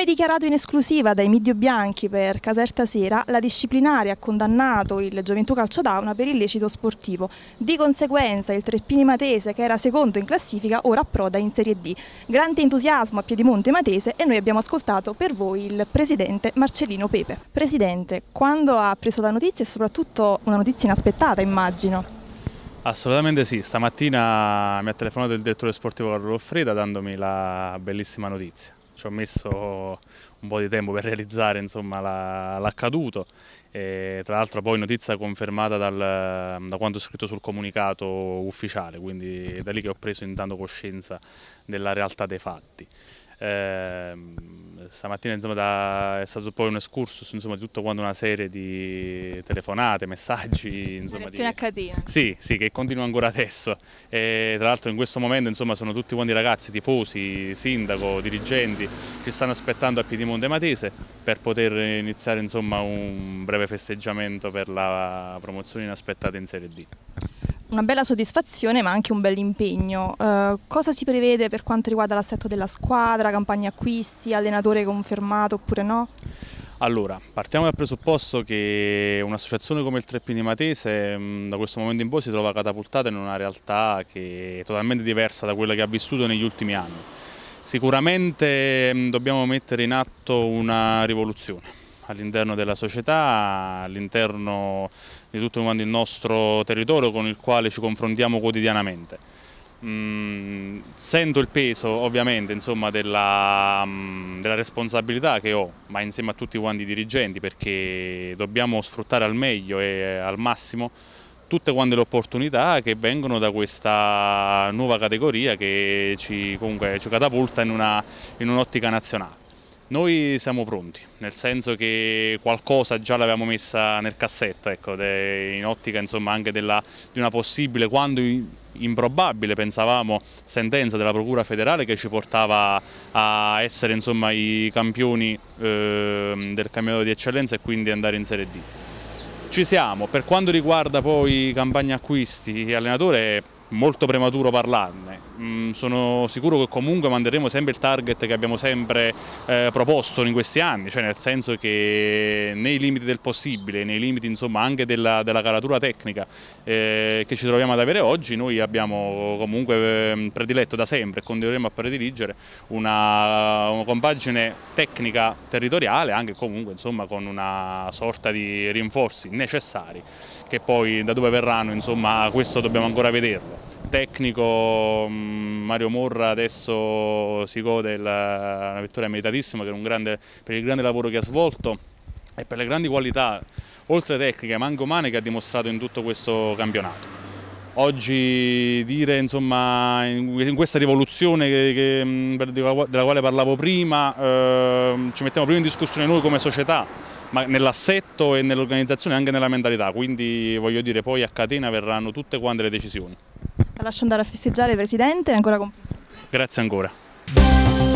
Come dichiarato in esclusiva dai Midio bianchi per Caserta Sera, la disciplinare ha condannato il Gioventù Calcio Dauna per illecito sportivo. Di conseguenza il Treppini Matese, che era secondo in classifica, ora approda in Serie D. Grande entusiasmo a Piedimonte Matese e noi abbiamo ascoltato per voi il presidente Marcellino Pepe. Presidente, quando ha preso la notizia e soprattutto una notizia inaspettata immagino? Assolutamente sì, stamattina mi ha telefonato il direttore sportivo Carlo Freda dandomi la bellissima notizia ci ho messo un po' di tempo per realizzare l'accaduto, la, tra l'altro poi notizia confermata dal, da quanto scritto sul comunicato ufficiale, quindi è da lì che ho preso intanto coscienza della realtà dei fatti. Eh, stamattina insomma, da, è stato poi un escursus insomma, di tutta una serie di telefonate, messaggi. Insomma, di... a catena. Eh. Sì, sì, che continua ancora adesso. E, tra l'altro in questo momento insomma, sono tutti quanti ragazzi, tifosi, sindaco, dirigenti, che stanno aspettando a Piedimonte Matese per poter iniziare insomma, un breve festeggiamento per la promozione inaspettata in Serie D una bella soddisfazione ma anche un bel impegno. Eh, cosa si prevede per quanto riguarda l'assetto della squadra, campagna acquisti, allenatore confermato oppure no? Allora, partiamo dal presupposto che un'associazione come il Treppini Matese mm, da questo momento in poi si trova catapultata in una realtà che è totalmente diversa da quella che ha vissuto negli ultimi anni. Sicuramente mm, dobbiamo mettere in atto una rivoluzione all'interno della società, all'interno di tutto il nostro territorio con il quale ci confrontiamo quotidianamente. Mm, sento il peso ovviamente insomma, della, mm, della responsabilità che ho, ma insieme a tutti quanti i dirigenti, perché dobbiamo sfruttare al meglio e eh, al massimo tutte quante le opportunità che vengono da questa nuova categoria che ci, comunque, ci catapulta in un'ottica un nazionale. Noi siamo pronti, nel senso che qualcosa già l'avevamo messa nel cassetto, ecco, in ottica insomma, anche della, di una possibile, quando improbabile pensavamo, sentenza della Procura federale che ci portava a essere insomma, i campioni eh, del campionato di eccellenza e quindi andare in Serie D. Ci siamo, per quanto riguarda poi campagna acquisti e allenatore è molto prematuro parlarne, Mm, sono sicuro che comunque manderemo sempre il target che abbiamo sempre eh, proposto in questi anni, cioè nel senso che nei limiti del possibile, nei limiti insomma, anche della, della caratura tecnica eh, che ci troviamo ad avere oggi, noi abbiamo comunque ehm, prediletto da sempre e continueremo a prediligere una, una, compagine tecnica territoriale, anche comunque insomma, con una sorta di rinforzi necessari che poi da dove verranno insomma, questo dobbiamo ancora vederlo tecnico mm, Mario Morra adesso si gode la, una vittoria meritatissima grande, per il grande lavoro che ha svolto e per le grandi qualità, oltre tecniche ma anche umane, che ha dimostrato in tutto questo campionato. Oggi dire insomma, in questa rivoluzione che, che, mm, della quale parlavo prima eh, ci mettiamo prima in discussione noi come società ma nell'assetto e nell'organizzazione e anche nella mentalità quindi voglio dire poi a catena verranno tutte quante le decisioni. La lascio andare a festeggiare, Presidente, ancora complimenti. Grazie ancora.